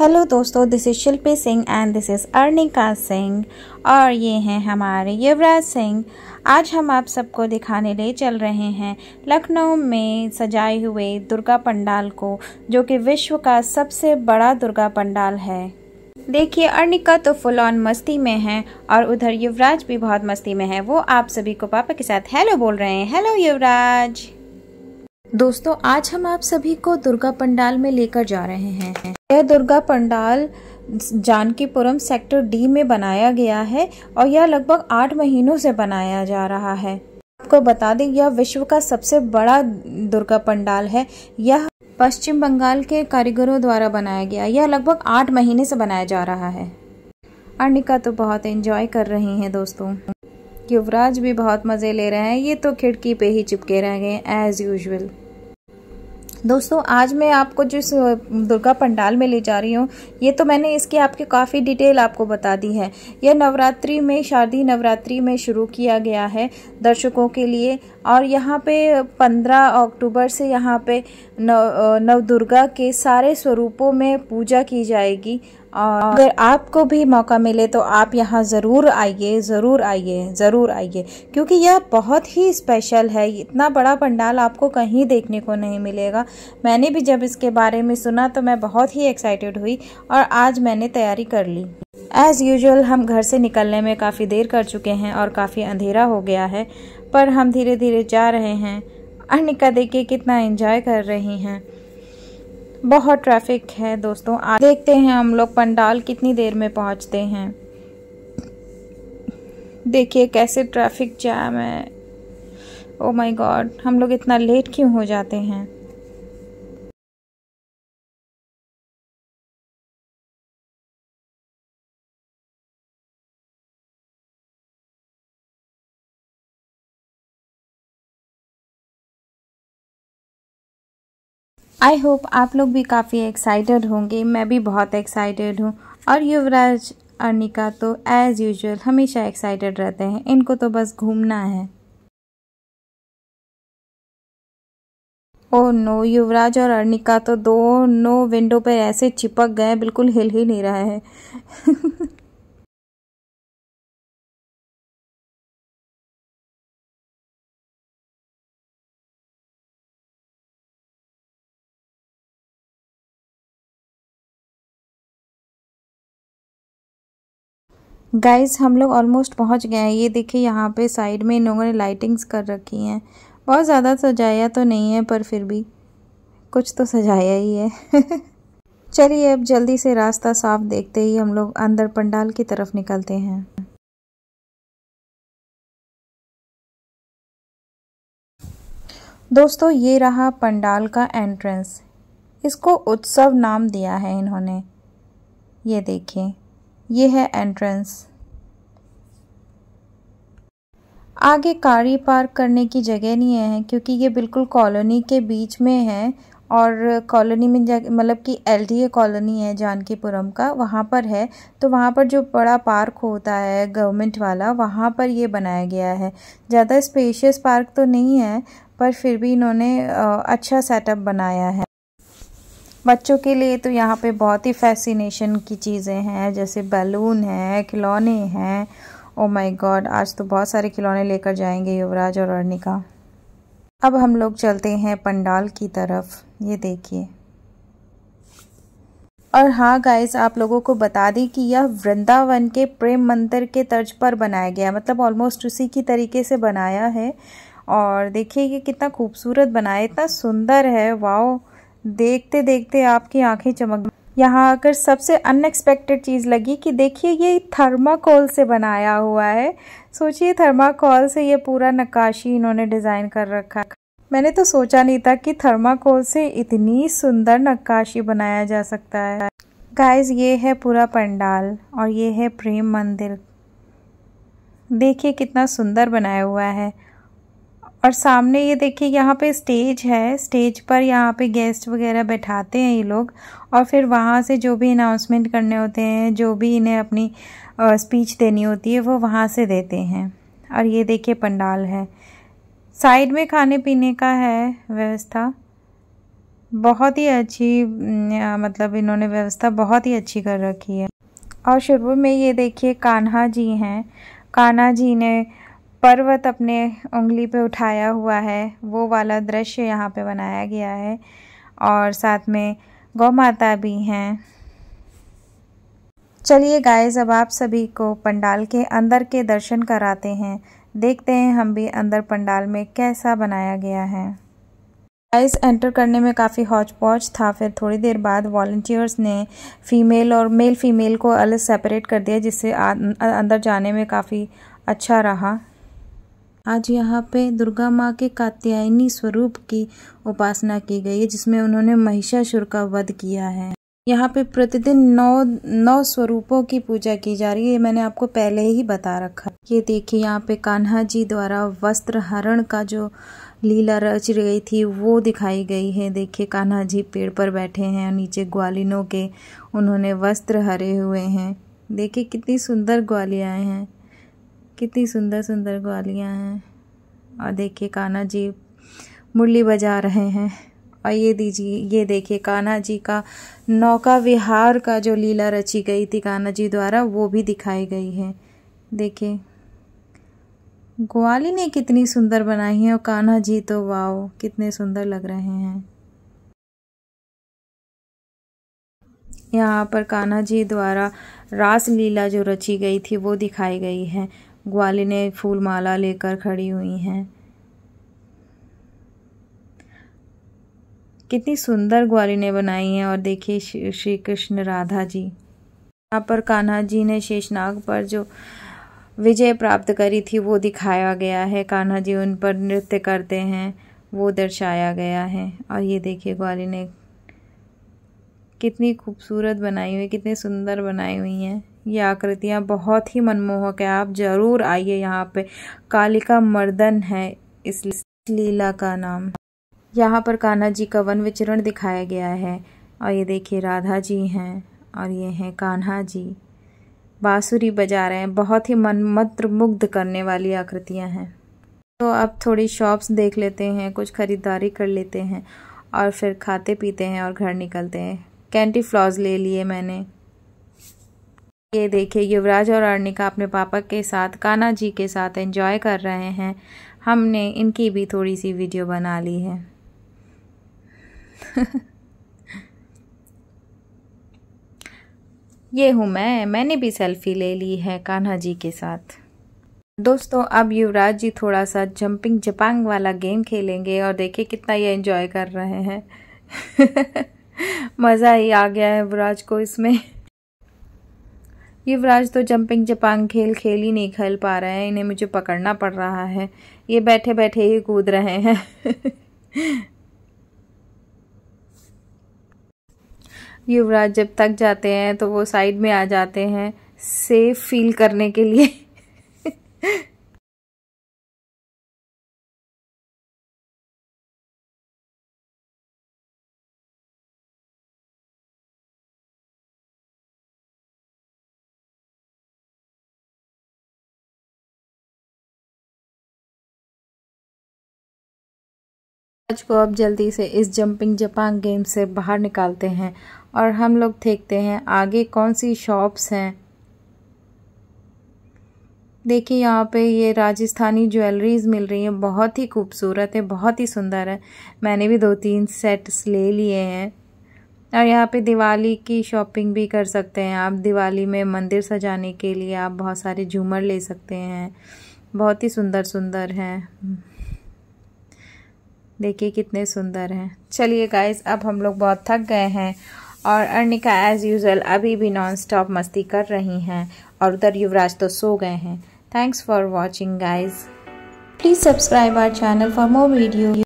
hello दोस्तों this is Shilpi Singh and this is Arnika Singh और ये हैं हमारे युवराज सिंह आज हम आप सबको दिखाने ले चल रहे हैं लखनऊ में सजाए हुए दुर्गा पंडाल को जो कि विश्व का सबसे बड़ा दुर्गा पंडाल है देखिए अर्निका तो फुल ऑन मस्ती में है और उधर युवराज भी बहुत मस्ती में है वो आप सभी को पापा के साथ हेलो बोल रहे हैं हेलो युवराज दोस्तों आज हम आप सभी को दुर्गा पंडाल में लेकर जा रहे हैं यह दुर्गा पंडाल जानकीपुरम सेक्टर डी में बनाया गया है और यह लगभग आठ महीनों से बनाया जा रहा है आपको बता दें यह विश्व का सबसे बड़ा दुर्गा पंडाल है यह पश्चिम बंगाल के कारीगरों द्वारा बनाया गया यह लगभग आठ महीने से बनाया जा रहा है अर्निका तो बहुत एंजॉय कर रही हैं दोस्तों युवराज भी बहुत मज़े ले रहे हैं ये तो खिड़की पे ही चिपके रह गए एज यूजल दोस्तों आज मैं आपको जिस दुर्गा पंडाल में ले जा रही हूँ ये तो मैंने इसकी आपके काफ़ी डिटेल आपको बता दी है यह नवरात्रि में शारदीय नवरात्रि में शुरू किया गया है दर्शकों के लिए और यहाँ पे 15 अक्टूबर से यहाँ पे नव नवदुर्गा के सारे स्वरूपों में पूजा की जाएगी और अगर आपको भी मौका मिले तो आप यहाँ ज़रूर आइए ज़रूर आइए ज़रूर आइए क्योंकि यह बहुत ही स्पेशल है इतना बड़ा पंडाल आपको कहीं देखने को नहीं मिलेगा मैंने भी जब इसके बारे में सुना तो मैं बहुत ही एक्साइटेड हुई और आज मैंने तैयारी कर ली एज़ यूजल हम घर से निकलने में काफ़ी देर कर चुके हैं और काफ़ी अंधेरा हो गया है पर हम धीरे धीरे जा रहे हैं अनिका देखिए कितना इंजॉय कर रही हैं बहुत ट्रैफिक है दोस्तों आ, देखते हैं हम लोग पंडाल कितनी देर में पहुंचते हैं देखिए कैसे ट्रैफिक जैम है ओ माय गॉड हम लोग इतना लेट क्यों हो जाते हैं आई होप आप लोग भी काफ़ी एक्साइटेड होंगे मैं भी बहुत एक्साइटेड हूँ और युवराज अर्निका तो एज़ यूजल हमेशा एक्साइटेड रहते हैं इनको तो बस घूमना है ओ oh नो युवराज और अर्निका तो दो नो विंडो पे ऐसे चिपक गए बिल्कुल हिल ही नहीं रहा है गाइस हम लोग ऑलमोस्ट पहुंच गए हैं ये देखिए यहाँ पे साइड में इन लोगों ने लाइटिंग्स कर रखी हैं बहुत ज़्यादा सजाया तो नहीं है पर फिर भी कुछ तो सजाया ही है चलिए अब जल्दी से रास्ता साफ देखते ही हम लोग अंदर पंडाल की तरफ निकलते हैं दोस्तों ये रहा पंडाल का एंट्रेंस इसको उत्सव नाम दिया है इन्होंने ये देखें ये है एंट्रेंस आगे गाड़ी पार्क करने की जगह नहीं है क्योंकि ये बिल्कुल कॉलोनी के बीच में है और कॉलोनी में मतलब कि एल कॉलोनी है जानकीपुरम का वहाँ पर है तो वहाँ पर जो बड़ा पार्क होता है गवर्नमेंट वाला वहाँ पर ये बनाया गया है ज़्यादा स्पेशियस पार्क तो नहीं है पर फिर भी इन्होंने अच्छा सेटअप बनाया है बच्चों के लिए तो यहाँ पे बहुत ही फैसिनेशन की चीज़ें हैं जैसे बैलून है खिलौने हैं ओ माय गॉड आज तो बहुत सारे खिलौने लेकर जाएंगे युवराज और अर्निका अब हम लोग चलते हैं पंडाल की तरफ ये देखिए और हाँ गाइस आप लोगों को बता दें कि यह वृंदावन के प्रेम मंदिर के तर्ज पर बनाया गया मतलब ऑलमोस्ट उसी की तरीके से बनाया है और देखिए ये कितना खूबसूरत बनाया इतना सुंदर है वाओ देखते देखते आपकी आंखें चमक यहाँ आकर सबसे अनएक्सपेक्टेड चीज़ लगी कि देखिए ये थर्माकोल से बनाया हुआ है सोचिए थर्माकोल से ये पूरा नक्काशी इन्होंने डिज़ाइन कर रखा है मैंने तो सोचा नहीं था कि थर्माकोल से इतनी सुंदर नक्काशी बनाया जा सकता है गाइस ये है पूरा पंडाल और ये है प्रेम मंदिर देखिए कितना सुंदर बनाया हुआ है और सामने ये देखिए यहाँ पे स्टेज है स्टेज पर यहाँ पे गेस्ट वगैरह बैठाते हैं ये लोग और फिर वहाँ से जो भी अनाउंसमेंट करने होते हैं जो भी इन्हें अपनी स्पीच देनी होती है वो वहाँ से देते हैं और ये देखिए पंडाल है साइड में खाने पीने का है व्यवस्था बहुत ही अच्छी मतलब इन्होंने व्यवस्था बहुत ही अच्छी कर रखी है और शुरू में ये देखिए कान्हा जी हैं कान्हा जी ने पर्वत अपने उंगली पे उठाया हुआ है वो वाला दृश्य यहाँ पे बनाया गया है और साथ में गौ माता भी हैं चलिए गाइस अब आप सभी को पंडाल के अंदर के दर्शन कराते हैं देखते हैं हम भी अंदर पंडाल में कैसा बनाया गया है गाइस एंटर करने में काफ़ी हौच पौच था फिर थोड़ी देर बाद वॉल्टियर्स ने फीमेल और मेल फीमेल को अलग सेपरेट कर दिया जिससे अंदर जाने में काफ़ी अच्छा रहा आज यहाँ पे दुर्गा माँ के कात्यायनी स्वरूप की उपासना की गई है जिसमें उन्होंने महिषासुर का वध किया है यहाँ पे प्रतिदिन नौ नौ स्वरूपों की पूजा की जा रही है मैंने आपको पहले ही बता रखा ये देखिए यहाँ पे कान्हा जी द्वारा वस्त्र हरण का जो लीला रच गई थी वो दिखाई गई है देखिए कान्हा जी पेड़ पर बैठे हैं नीचे ग्वालिनों के उन्होंने वस्त्र हरे हुए हैं देखिए कितनी सुंदर ग्वालियाएँ हैं कितनी सुंदर सुंदर ग्वालियाँ हैं और देखिए कान्हा जी मुरली बजा रहे हैं और ये दीजिए ये देखिए कान्हा जी का नौका विहार का जो लीला रची गई थी कान्हा जी द्वारा वो भी दिखाई गई है देखिए ग्वाली ने कितनी सुंदर बनाई है और कान्हा जी तो वाओ कितने सुंदर लग रहे हैं यहाँ पर कान्हा जी द्वारा रास लीला जो रची गई थी वो दिखाई गई है ग्वालिने फूल माला लेकर खड़ी हुई हैं कितनी सुंदर ग्वालिने बनाई हैं और देखिए श्री कृष्ण राधा जी यहाँ पर कान्हा जी ने शेषनाग पर जो विजय प्राप्त करी थी वो दिखाया गया है कान्हा जी उन पर नृत्य करते हैं वो दर्शाया गया है और ये देखिए ग्वालिने कितनी खूबसूरत बनाई हुई कितनी सुंदर बनाई हुई हैं ये आकृतियाँ बहुत ही मनमोहक है आप ज़रूर आइए यहाँ पे कालिका मर्दन है इस लीला का नाम यहाँ पर कान्हा जी का वन विचरण दिखाया गया है और ये देखिए राधा जी हैं और ये हैं कान्हा जी बाँसुरी बजा रहे हैं बहुत ही मन मंत्र मुग्ध करने वाली आकृतियाँ हैं तो अब थोड़ी शॉप्स देख लेते हैं कुछ ख़रीदारी कर लेते हैं और फिर खाते पीते हैं और घर निकलते हैं कैंटी फ्लॉज ले लिए मैंने ये देखिए युवराज और अर्णिका अपने पापा के साथ कान्हा जी के साथ एंजॉय कर रहे हैं हमने इनकी भी थोड़ी सी वीडियो बना ली है ये हूँ मैं मैंने भी सेल्फी ले ली है कान्हा जी के साथ दोस्तों अब युवराज जी थोड़ा सा जंपिंग जपांग वाला गेम खेलेंगे और देखिए कितना ये एंजॉय कर रहे हैं मज़ा ही आ गया है युवराज को इसमें युवराज तो जंपिंग जपांग खेल खेल ही नहीं खेल पा रहे हैं इन्हें मुझे पकड़ना पड़ रहा है ये बैठे बैठे ही कूद रहे हैं युवराज जब तक जाते हैं तो वो साइड में आ जाते हैं सेफ फील करने के लिए सूरज को अब जल्दी से इस जंपिंग जापान गेम से बाहर निकालते हैं और हम लोग देखते हैं आगे कौन सी शॉप्स हैं देखिए यहाँ पे ये राजस्थानी ज्वेलरीज मिल रही हैं बहुत ही खूबसूरत है बहुत ही सुंदर है मैंने भी दो तीन सेट्स ले लिए हैं और यहाँ पे दिवाली की शॉपिंग भी कर सकते हैं आप दिवाली में मंदिर सजाने के लिए आप बहुत सारे झूमर ले सकते हैं बहुत ही सुंदर सुंदर हैं देखिए कितने सुंदर हैं चलिए गाइज अब हम लोग बहुत थक गए हैं और अर्निका एज़ यूज़ल अभी भी नॉन स्टॉप मस्ती कर रही हैं और उधर युवराज तो सो गए हैं thanks for watching guys please subscribe our channel for more video